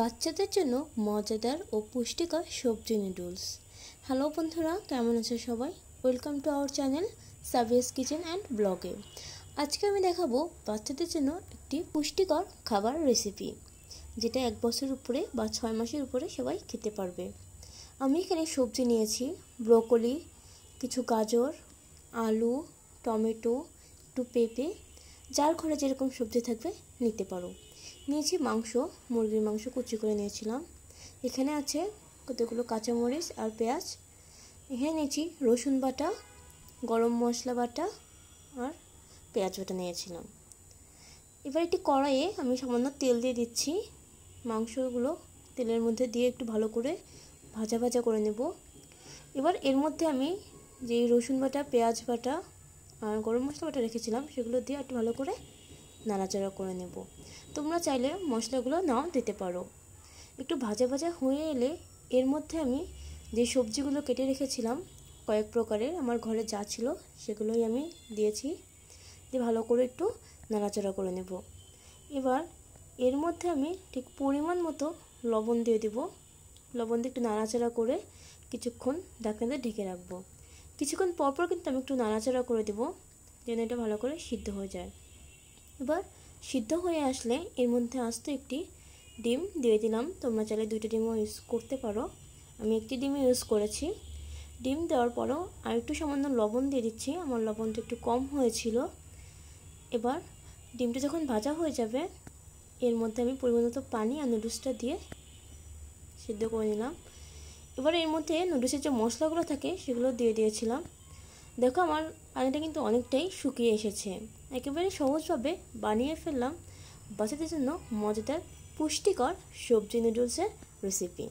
বাচ্চাদের জন্য মজাদার ও পুষ্টিকর সবজি নুডলস হ্যালো বন্ধুরা কেমন আছে সবাই welcome to our channel Sabiya's Kitchen and ব্লগে আজকে আমি দেখাবো বাচ্চাদের জন্য একটি পুষ্টিকর খাবার রেসিপি যেটা এক বছর উপরে বা ছয় মাসের উপরে সবাই খেতে পারবে আমি এখানে সবজি নিয়েছি ব্রোকলি কিছু গাজর আলু টমেটো একটু পেঁপে যার ঘরে যেরকম সবজি থাকবে নিতে পারো নিয়েছি মাংস মুরগির মাংস কুচি করে নিয়েছিলাম এখানে আছে কতগুলো কাঁচামরিচ আর পেঁয়াজ এখানে নিয়েছি রসুন বাটা গরম মশলা বাটা আর পেঁয়াজ বাটা নিয়েছিলাম এবার একটি কড়াইয়ে আমি সামান্য তেল দিয়ে দিচ্ছি মাংসগুলো তেলের মধ্যে দিয়ে একটু ভালো করে ভাজা ভাজা করে নেব এবার এর মধ্যে আমি যে রসুন বাটা পেঁয়াজ বাটা আর গরম মশলা ওটা রেখেছিলাম সেগুলো দিয়ে একটু ভালো করে নাড়াচাড়া করে নেব তোমরা চাইলে মশলাগুলো নাও দিতে পারো একটু ভাজা ভাজা হয়ে এলে এর মধ্যে আমি যে সবজিগুলো কেটে রেখেছিলাম কয়েক প্রকারের আমার ঘরে যা ছিল সেগুলোই আমি দিয়েছি দিয়ে ভালো করে একটু নাড়াচাড়া করে নেব এবার এর মধ্যে আমি ঠিক পরিমাণ মতো লবণ দিয়ে দেব লবণ দিয়ে একটু নাড়াচাড়া করে কিছুক্ষণ ঢাকনাতে ঢেকে রাখবো কিছুক্ষণ পরপর কিন্তু আমি একটু নাড়াচাড়া করে দেবো যেন এটা ভালো করে সিদ্ধ হয়ে যায় এবার সিদ্ধ হয়ে আসলে এর মধ্যে আসতো একটি ডিম দিয়ে দিলাম তোমরা চাইলে দুইটা ডিমও ইউজ করতে পারো আমি একটি ডিমও ইউজ করেছি ডিম দেওয়ার পরও আর একটু সামান্য লবণ দিয়ে দিচ্ছি আমার লবণটা একটু কম হয়েছিল এবার ডিমটা যখন ভাজা হয়ে যাবে এর মধ্যে আমি পরিমাণ মতো পানি আর নুডলসটা দিয়ে সিদ্ধ করে নিলাম এবার এর মধ্যে নুডলসের যে মশলাগুলো থাকে সেগুলো দিয়ে দিয়েছিলাম দেখো আমার পানিটা কিন্তু অনেকটাই শুকিয়ে এসেছে একেবারে সহজভাবে বানিয়ে ফেললাম বাচ্চাদের জন্য মজাদার পুষ্টিকর সবজি নুডলসের রেসিপি